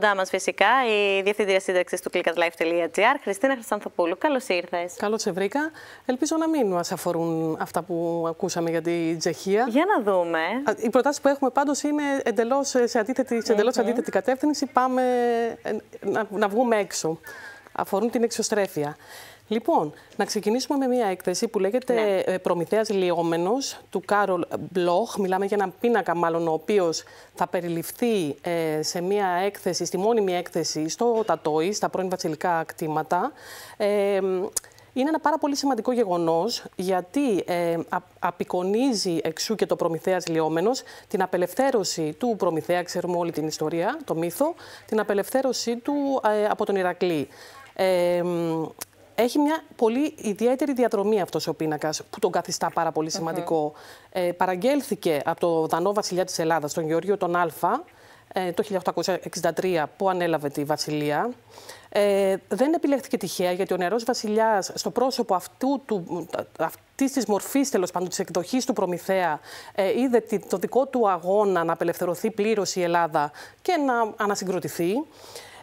Κοντά μας φυσικά η Διευθυντήρια Σύνταξης του clickatlife.gr, Χριστίνα Χρυσανθοπούλου. Καλώς ήρθες. Καλώς σε βρήκα. Ελπίζω να μην μας αφορούν αυτά που ακούσαμε για την Τσεχία. Για να δούμε. Οι προτάσεις που έχουμε πάντως είναι εντελώς ε, σε αντίθετη, εντελώς αντίθετη κατεύθυνση. Πάμε ε, να, να βγούμε έξω αφορούν την εξωστρέφεια. Λοιπόν, να ξεκινήσουμε με μια έκθεση που λέγεται ναι. Ε, Προμηθέας Λιόμενος του Κάρολ Μπλοχ. Μιλάμε για έναν πίνακα μάλλον ο οποίος θα περιληφθεί ε, σε μια έκθεση, στη μόνιμη έκθεση στο Τατόι, στα πρώην βασιλικά ακτήματα. Ε, είναι ένα πάρα πολύ σημαντικό γεγονός γιατί ε, απεικονίζει εξού και το Προμηθέας Λιόμενος την απελευθέρωση του Προμηθέα, ξέρουμε όλη την ιστορία, το μύθο, την απελευθέρωση του από τον Ηρακλή έχει μια πολύ ιδιαίτερη διαδρομή αυτός ο πίνακας που τον καθιστά πάρα πολύ Ε, παραγγέλθηκε από το δανό βασιλιά της Ελλάδας, τον Γεωργίο τον Α, ε, το 1863 που ανέλαβε τη βασιλεία. Ε, δεν επιλέχθηκε τυχαία γιατί ο νερό βασιλιάς στο πρόσωπο αυτού του, αυτής της μορφής τέλος πάντων της εκδοχής του Προμηθέα ε, είδε το δικό του αγώνα να απελευθερωθεί πλήρως η Ελλάδα και να ανασυγκροτηθεί.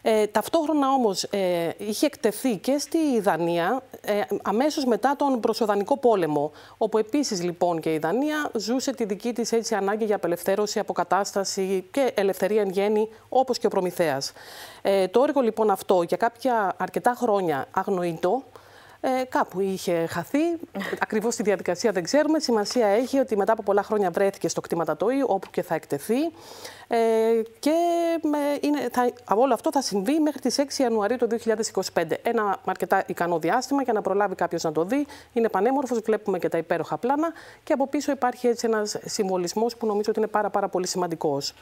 Ε, ταυτόχρονα όμως ε, είχε εκτεθεί και στη Δανία ε, αμέσως μετά τον προσωδανικό πόλεμο, όπου επίσης λοιπόν και η Δανία ζούσε τη δική της έτσι ανάγκη για απελευθέρωση, αποκατάσταση και ελευθερία εν γέννη, όπως και ο Προμηθέας. Ε, το όργο λοιπόν αυτό για κάποια αρκετά χρόνια αγνοητό, ε, κάπου είχε χαθεί. Ακριβώς τη διαδικασία δεν ξέρουμε. Σημασία έχει ότι μετά από πολλά χρόνια βρέθηκε στο κτήμα όπου και θα εκτεθεί. Ε, και είναι, θα, όλο αυτό θα συμβεί μέχρι τις 6 Ιανουαρίου του 2025. Ένα αρκετά ικανό διάστημα για να προλάβει κάποιος να το δει. Είναι πανέμορφος, βλέπουμε και τα υπέροχα πλάνα και από πίσω υπάρχει έτσι ένας συμβολισμός που νομίζω ότι είναι πάρα, πάρα πολύ σημαντικός.